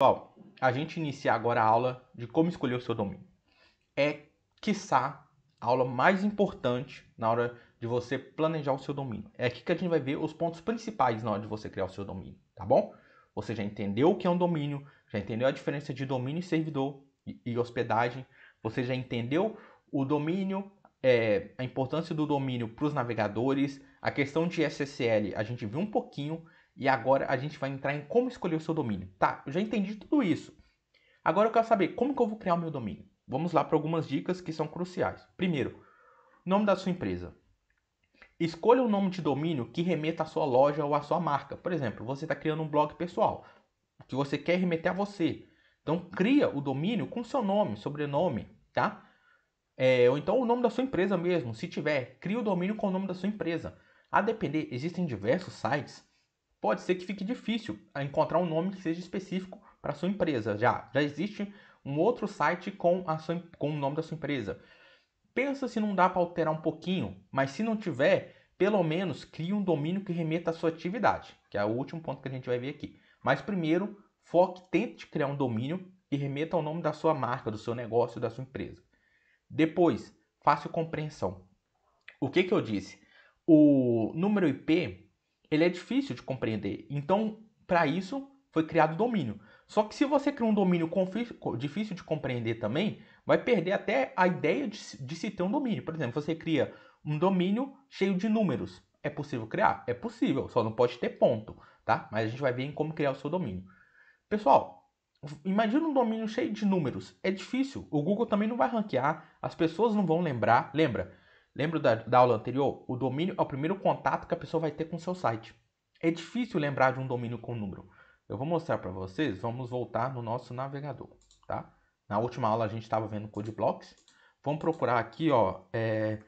Pessoal, a gente inicia agora a aula de como escolher o seu domínio. É, quiçá, a aula mais importante na hora de você planejar o seu domínio. É aqui que a gente vai ver os pontos principais na hora de você criar o seu domínio, tá bom? Você já entendeu o que é um domínio, já entendeu a diferença de domínio e servidor e hospedagem, você já entendeu o domínio, é, a importância do domínio para os navegadores, a questão de SSL a gente viu um pouquinho, e agora a gente vai entrar em como escolher o seu domínio. Tá, eu já entendi tudo isso. Agora eu quero saber como que eu vou criar o meu domínio. Vamos lá para algumas dicas que são cruciais. Primeiro, nome da sua empresa. Escolha um nome de domínio que remeta à sua loja ou à sua marca. Por exemplo, você está criando um blog pessoal que você quer remeter a você. Então, cria o domínio com seu nome, sobrenome, tá? É, ou então o nome da sua empresa mesmo, se tiver. Cria o domínio com o nome da sua empresa. A depender, existem diversos sites pode ser que fique difícil encontrar um nome que seja específico para sua empresa. Já, já existe um outro site com, a sua, com o nome da sua empresa. Pensa se não dá para alterar um pouquinho, mas se não tiver, pelo menos crie um domínio que remeta à sua atividade, que é o último ponto que a gente vai ver aqui. Mas primeiro, foque, tente criar um domínio que remeta ao nome da sua marca, do seu negócio, da sua empresa. Depois, fácil compreensão. O que, que eu disse? O número IP ele é difícil de compreender. Então, para isso, foi criado domínio. Só que se você cria um domínio difícil de compreender também, vai perder até a ideia de, de se ter um domínio. Por exemplo, você cria um domínio cheio de números. É possível criar? É possível, só não pode ter ponto, tá? Mas a gente vai ver em como criar o seu domínio. Pessoal, imagina um domínio cheio de números. É difícil. O Google também não vai ranquear, as pessoas não vão lembrar. Lembra, Lembra da, da aula anterior? O domínio é o primeiro contato que a pessoa vai ter com o seu site. É difícil lembrar de um domínio com número. Eu vou mostrar para vocês, vamos voltar no nosso navegador, tá? Na última aula a gente estava vendo code blocks. Vamos procurar aqui, ó, é,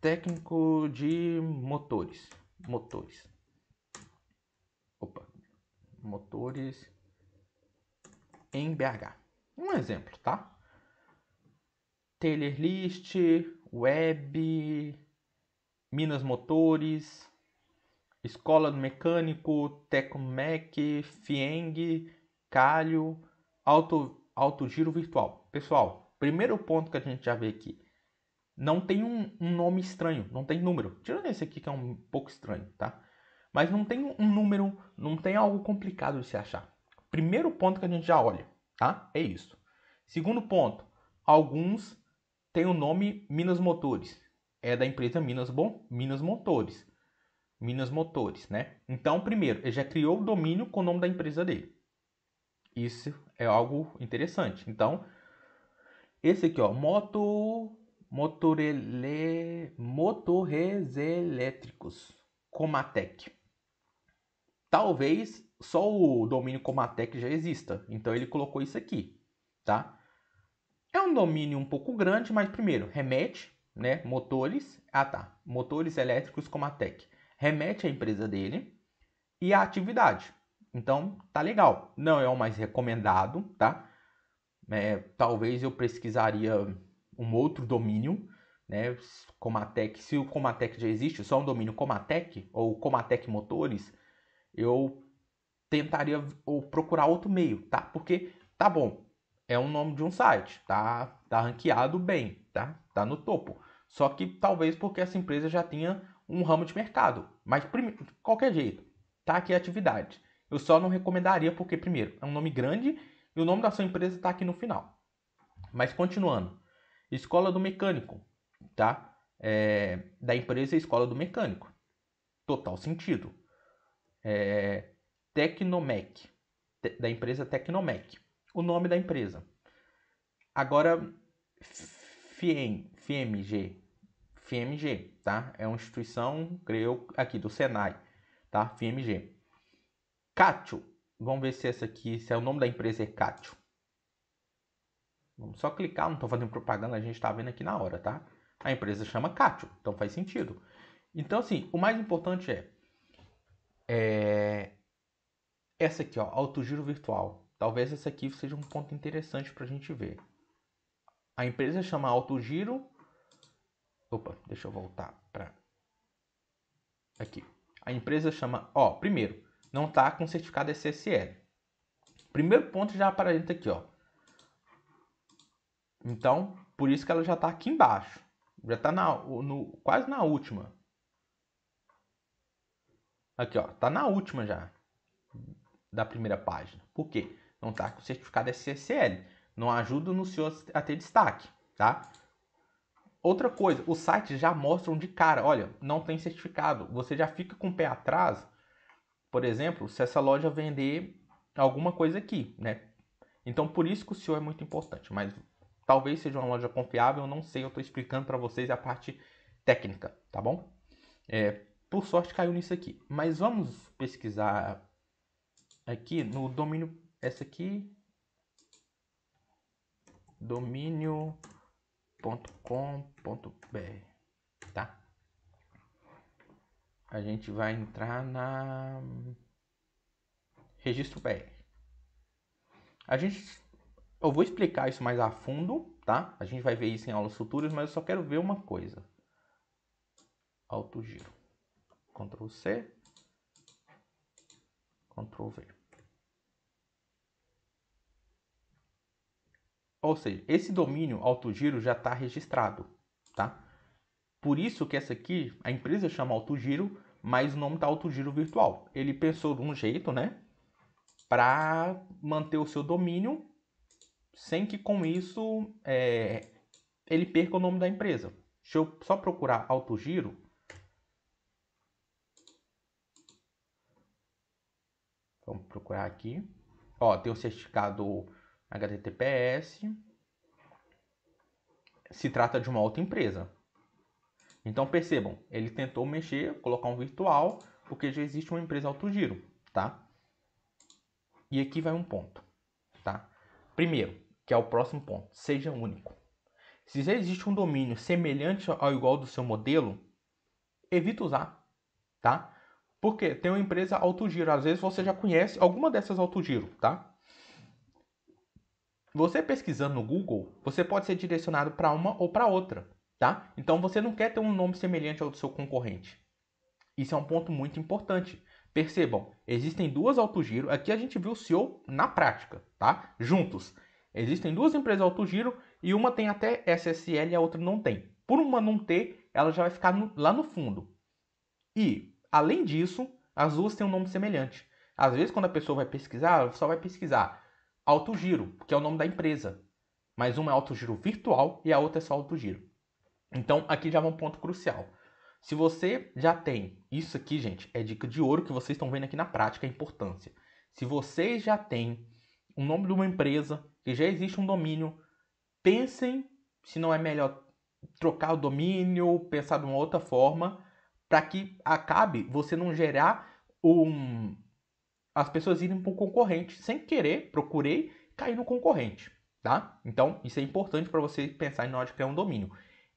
técnico de motores, motores. Opa, motores em BH. Um exemplo, tá? Taylor List, web, Minas Motores, Escola do Mecânico, Tecomec, Fieng, Calho, Auto, Auto Giro Virtual. Pessoal, primeiro ponto que a gente já vê aqui. Não tem um, um nome estranho, não tem número. Tirando esse aqui que é um pouco estranho, tá? Mas não tem um número, não tem algo complicado de se achar. Primeiro ponto que a gente já olha, tá? É isso. Segundo ponto, alguns tem o nome Minas Motores. É da empresa Minas, Bom, Minas Motores. Minas Motores, né? Então, primeiro, ele já criou o domínio com o nome da empresa dele. Isso é algo interessante. Então, esse aqui, ó, moto motorele, motores elétricos, Comatec. Talvez só o domínio Comatec já exista. Então ele colocou isso aqui, tá? É um domínio um pouco grande, mas primeiro, remete, né? Motores. Ah, tá. Motores elétricos Comatec. Remete à empresa dele e à atividade. Então, tá legal. Não é o mais recomendado, tá? É, talvez eu pesquisaria um outro domínio, né? Comatec. Se o Comatec já existe, só um domínio Comatec ou Comatec Motores, eu tentaria ou procurar outro meio, tá? Porque tá bom, é um nome de um site, tá, tá ranqueado bem, tá, tá no topo. Só que talvez porque essa empresa já tinha um ramo de mercado, mas primeiro, qualquer jeito, tá aqui a atividade. Eu só não recomendaria porque primeiro é um nome grande e o nome da sua empresa está aqui no final. Mas continuando, escola do mecânico, tá? É, da empresa Escola do Mecânico. Total sentido. É, Tecnomec, te, da empresa Tecnomec o nome da empresa. Agora, FIEM, FIEMG, FIEMG, tá? É uma instituição, creio, aqui do Senai, tá? FIEMG. Cátio, vamos ver se essa aqui, se é o nome da empresa é Cátio. Vamos só clicar, não estou fazendo propaganda, a gente está vendo aqui na hora, tá? A empresa chama Cátio, então faz sentido. Então, assim, o mais importante é, é essa aqui, ó, Autogiro virtual. Talvez esse aqui seja um ponto interessante para a gente ver. A empresa chama AutoGiro. Giro. Opa, deixa eu voltar para aqui. A empresa chama, ó, primeiro, não está com certificado SSL. Primeiro ponto já aparenta aqui, ó. Então, por isso que ela já está aqui embaixo. Já está na, no, quase na última. Aqui, ó. está na última já. Da primeira página. Por quê? não está com certificado SSL Não ajuda no senhor a ter destaque, tá? Outra coisa, os sites já mostram de cara, olha, não tem certificado. Você já fica com o pé atrás, por exemplo, se essa loja vender alguma coisa aqui, né? Então, por isso que o SEO é muito importante. Mas talvez seja uma loja confiável, não sei, eu estou explicando para vocês a parte técnica, tá bom? É, por sorte caiu nisso aqui. Mas vamos pesquisar aqui no domínio essa aqui domínio.com.br, tá? A gente vai entrar na registro BR. A gente eu vou explicar isso mais a fundo, tá? A gente vai ver isso em aulas futuras, mas eu só quero ver uma coisa. Alto giro. Ctrl C, Ctrl V. Ou seja, esse domínio autogiro já está registrado, tá? Por isso que essa aqui, a empresa chama autogiro, mas o nome está autogiro virtual. Ele pensou de um jeito, né? Para manter o seu domínio, sem que com isso é, ele perca o nome da empresa. Deixa eu só procurar autogiro. Vamos procurar aqui. Ó, tem o certificado HTTPS se trata de uma outra empresa. Então percebam, ele tentou mexer, colocar um virtual, porque já existe uma empresa alto giro, tá? E aqui vai um ponto, tá? Primeiro, que é o próximo ponto, seja único. Se já existe um domínio semelhante ao igual do seu modelo, evita usar, tá? Porque tem uma empresa alto giro, às vezes você já conhece alguma dessas alto giro, tá? Você pesquisando no Google, você pode ser direcionado para uma ou para outra, tá? Então você não quer ter um nome semelhante ao do seu concorrente. Isso é um ponto muito importante. Percebam, existem duas alto giro, aqui a gente viu o CEO na prática, tá? Juntos. Existem duas empresas alto giro e uma tem até SSL e a outra não tem. Por uma não ter, ela já vai ficar no, lá no fundo. E, além disso, as duas têm um nome semelhante. Às vezes, quando a pessoa vai pesquisar, ela só vai pesquisar AutoGiro, Giro, que é o nome da empresa. Mas uma é AutoGiro Giro virtual e a outra é só AutoGiro. Giro. Então, aqui já é um ponto crucial. Se você já tem isso aqui, gente, é dica de ouro que vocês estão vendo aqui na prática a importância. Se vocês já têm o nome de uma empresa, que já existe um domínio, pensem se não é melhor trocar o domínio, pensar de uma outra forma, para que acabe você não gerar um, as pessoas irem para o concorrente. Sem querer, procurei, caí no concorrente, tá? Então, isso é importante para você pensar na hora de criar um domínio.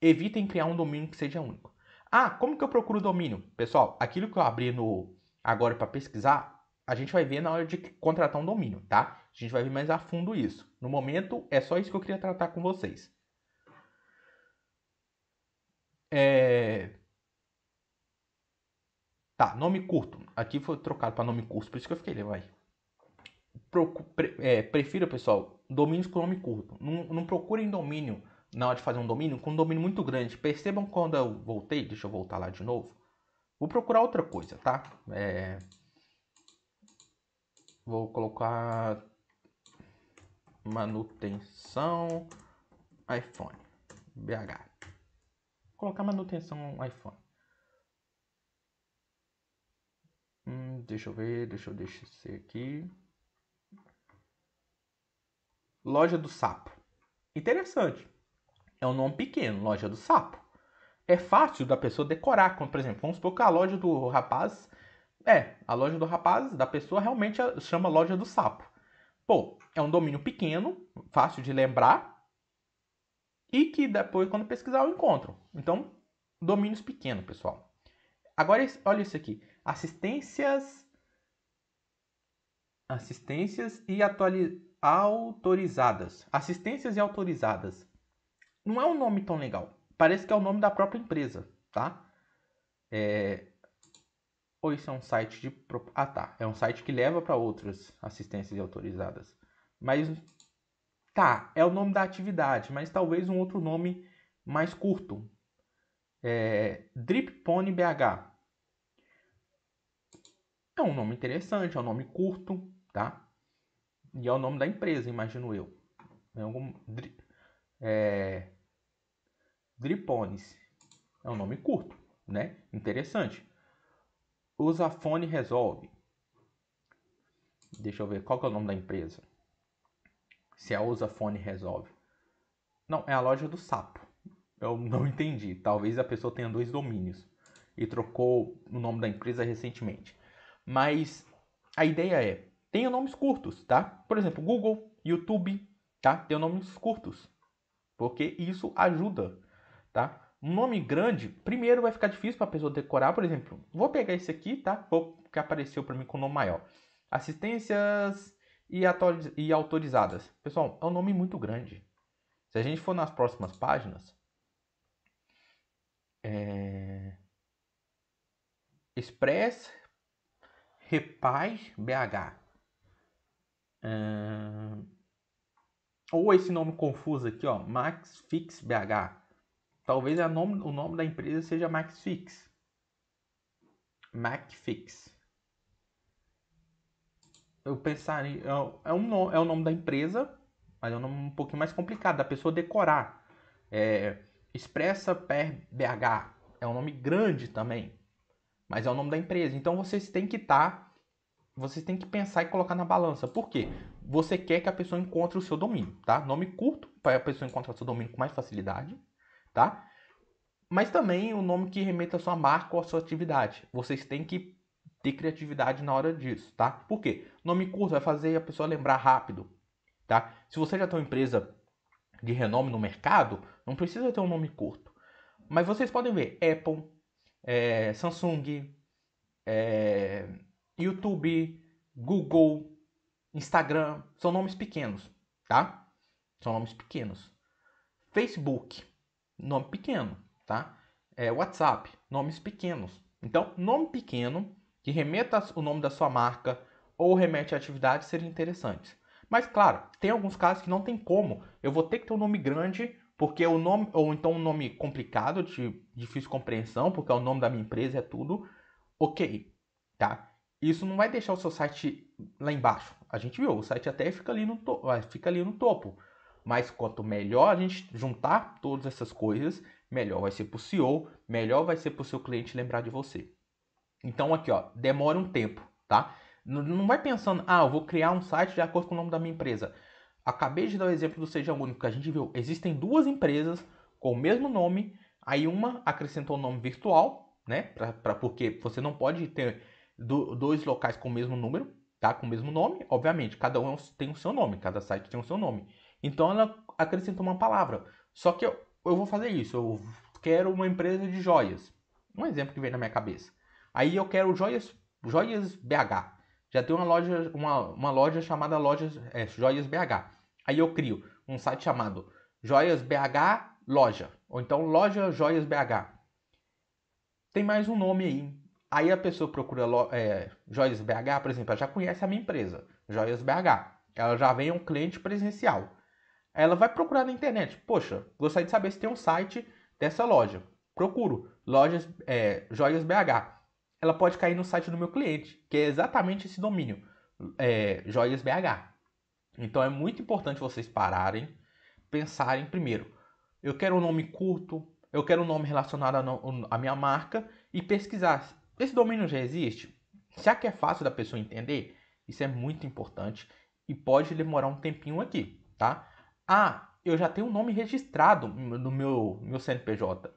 Evitem criar um domínio que seja único. Ah, como que eu procuro domínio? Pessoal, aquilo que eu abri no agora para pesquisar, a gente vai ver na hora de contratar um domínio, tá? A gente vai ver mais a fundo isso. No momento, é só isso que eu queria tratar com vocês. É... Tá, nome curto. Aqui foi trocado para nome curto, por isso que eu fiquei, ele né, vai. prefiro pre é, prefira, pessoal, domínios com nome curto. Não, não procurem domínio na hora de fazer um domínio com um domínio muito grande. Percebam quando eu voltei, deixa eu voltar lá de novo. Vou procurar outra coisa, tá? É... Vou colocar manutenção iPhone BH. Vou colocar manutenção iPhone. Hum, deixa eu ver, deixa eu descer aqui. Loja do Sapo. Interessante. É um nome pequeno, Loja do Sapo. É fácil da pessoa decorar, como, por exemplo, vamos supor que a loja do rapaz. É, a loja do rapaz, da pessoa, realmente chama Loja do Sapo. Pô, é um domínio pequeno, fácil de lembrar. E que depois, quando pesquisar, eu encontro. Então, domínios pequenos, pessoal. Agora, olha isso aqui assistências assistências e atualiz... autorizadas. Assistências e autorizadas. Não é um nome tão legal. Parece que é o nome da própria empresa, tá? É... Ou isso é um site de... Ah, tá. É um site que leva para outras assistências e autorizadas. Mas... Tá, é o nome da atividade, mas talvez um outro nome mais curto. É... Drip Pony BH. É um nome interessante, é um nome curto, tá? E é o nome da empresa, imagino eu. É algum, é, Dripones. É um nome curto, né? Interessante. Usafone Resolve. Deixa eu ver, qual é o nome da empresa? Se é Usafone Resolve. Não, é a loja do sapo. Eu não entendi. Talvez a pessoa tenha dois domínios e trocou o nome da empresa recentemente. Mas a ideia é, tenha nomes curtos, tá? Por exemplo, Google, YouTube, tá? Tenha nomes curtos, porque isso ajuda, tá? Um nome grande, primeiro vai ficar difícil para a pessoa decorar, por exemplo, vou pegar esse aqui, tá? que apareceu para mim com o nome maior. Assistências e, e autorizadas. Pessoal, é um nome muito grande. Se a gente for nas próximas páginas, é... Express Repaz BH. Uh, ou esse nome confuso aqui, ó, Fix BH. Talvez nome, o nome da empresa seja Maxfix. Macfix. Eu pensaria. É, é um, é o nome da empresa, mas é um nome um pouquinho mais complicado, da pessoa decorar. É, Expressa Per BH. É um nome grande também mas é o nome da empresa. Então vocês têm que estar, tá, vocês têm que pensar e colocar na balança. Por quê? Você quer que a pessoa encontre o seu domínio, tá? Nome curto para a pessoa encontrar o seu domínio com mais facilidade, tá? Mas também o nome que remeta à sua marca ou à sua atividade. Vocês têm que ter criatividade na hora disso, tá? Por quê? Nome curto vai fazer a pessoa lembrar rápido, tá? Se você já tem uma empresa de renome no mercado, não precisa ter um nome curto. Mas vocês podem ver Apple, é, Samsung, é, YouTube, Google, Instagram, são nomes pequenos, tá? São nomes pequenos. Facebook, nome pequeno, tá? É, WhatsApp, nomes pequenos. Então, nome pequeno que remeta o nome da sua marca ou remete à atividade seria interessante. Mas, claro, tem alguns casos que não tem como. Eu vou ter que ter um nome grande porque o nome, ou então um nome complicado, de difícil compreensão, porque é o nome da minha empresa, é tudo, ok, tá? Isso não vai deixar o seu site lá embaixo. A gente viu, o site até fica ali no, to ah, fica ali no topo. Mas quanto melhor a gente juntar todas essas coisas, melhor vai ser para o CEO, melhor vai ser para o seu cliente lembrar de você. Então aqui, ó, demora um tempo, tá? Não vai pensando, ah, eu vou criar um site de acordo com o nome da minha empresa. Acabei de dar o exemplo do Seja Único, que a gente viu. Existem duas empresas com o mesmo nome, aí uma acrescentou o nome virtual, né? Pra, pra, porque você não pode ter do, dois locais com o mesmo número, tá? Com o mesmo nome, obviamente. Cada um é tem o seu nome, cada site tem o seu nome. Então ela acrescentou uma palavra. Só que eu, eu vou fazer isso. Eu quero uma empresa de joias. Um exemplo que veio na minha cabeça. Aí eu quero joias, joias BH já tem uma loja, uma, uma loja chamada Lojas é, Joias BH. Aí eu crio um site chamado Joias BH Loja, ou então Loja Joias BH. Tem mais um nome aí. Aí a pessoa procura é, Joias BH, por exemplo, ela já conhece a minha empresa, Joias BH. Ela já vem um cliente presencial. Ela vai procurar na internet. Poxa, gostaria de saber se tem um site dessa loja. Procuro lojas é, Joias BH ela pode cair no site do meu cliente, que é exatamente esse domínio, é, joiasbh. Então é muito importante vocês pararem, pensarem primeiro. Eu quero um nome curto, eu quero um nome relacionado à minha marca e pesquisar. Esse domínio já existe? Será que é fácil da pessoa entender? Isso é muito importante e pode demorar um tempinho aqui, tá? Ah, eu já tenho um nome registrado no meu, meu CNPJ.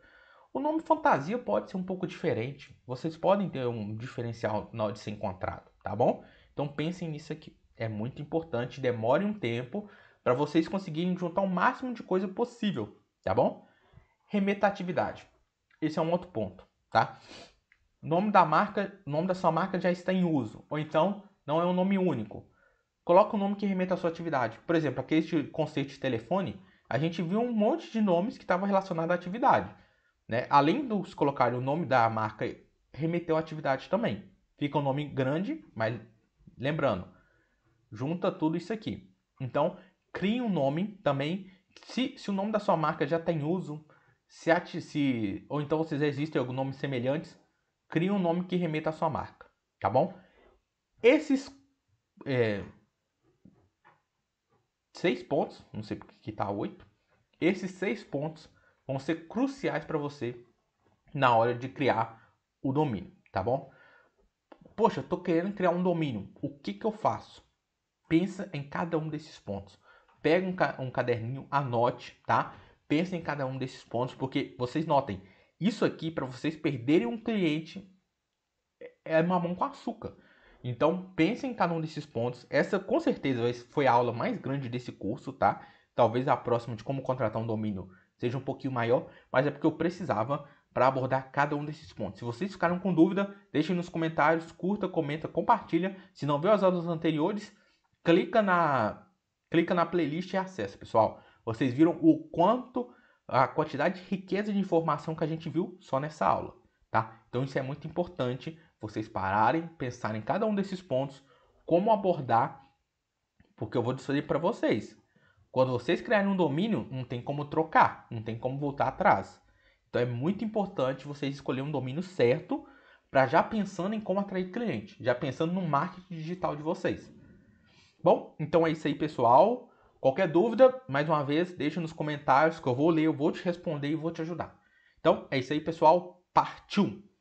O nome fantasia pode ser um pouco diferente. Vocês podem ter um diferencial na hora de ser encontrado, tá bom? Então pensem nisso aqui. É muito importante, demore um tempo para vocês conseguirem juntar o máximo de coisa possível, tá bom? Remetatividade. Esse é um outro ponto, tá? Nome da marca, nome da sua marca já está em uso, ou então não é um nome único. Coloque o um nome que remeta à sua atividade. Por exemplo, aquele conceito de telefone, a gente viu um monte de nomes que estavam relacionados à atividade. Né? Além dos colocarem o nome da marca, remeteu a atividade também. Fica um nome grande, mas lembrando, junta tudo isso aqui. Então, crie um nome também. Se, se o nome da sua marca já tem uso, se, ati, se ou então vocês existem algum nome semelhantes, crie um nome que remeta à sua marca, tá bom? Esses é, seis pontos, não sei porque que tá oito, esses seis pontos vão ser cruciais para você na hora de criar o domínio, tá bom? Poxa, estou querendo criar um domínio. O que, que eu faço? Pensa em cada um desses pontos. Pega um, ca um caderninho, anote, tá? Pensa em cada um desses pontos, porque vocês notem, isso aqui para vocês perderem um cliente é, é mamão com açúcar. Então, pense em cada um desses pontos. Essa com certeza foi a aula mais grande desse curso, tá? Talvez a próxima de como contratar um domínio seja um pouquinho maior, mas é porque eu precisava para abordar cada um desses pontos. Se vocês ficaram com dúvida, deixem nos comentários, curta, comenta, compartilha. Se não viu as aulas anteriores, clica na clica na playlist e acessa, pessoal. Vocês viram o quanto a quantidade de riqueza de informação que a gente viu só nessa aula, tá? Então isso é muito importante vocês pararem, pensarem em cada um desses pontos, como abordar, porque eu vou dizer para vocês. Quando vocês criarem um domínio, não tem como trocar, não tem como voltar atrás. Então é muito importante vocês escolherem um domínio certo para já pensando em como atrair cliente, já pensando no marketing digital de vocês. Bom, então é isso aí, pessoal. Qualquer dúvida, mais uma vez, deixa nos comentários que eu vou ler, eu vou te responder e vou te ajudar. Então é isso aí, pessoal. Partiu!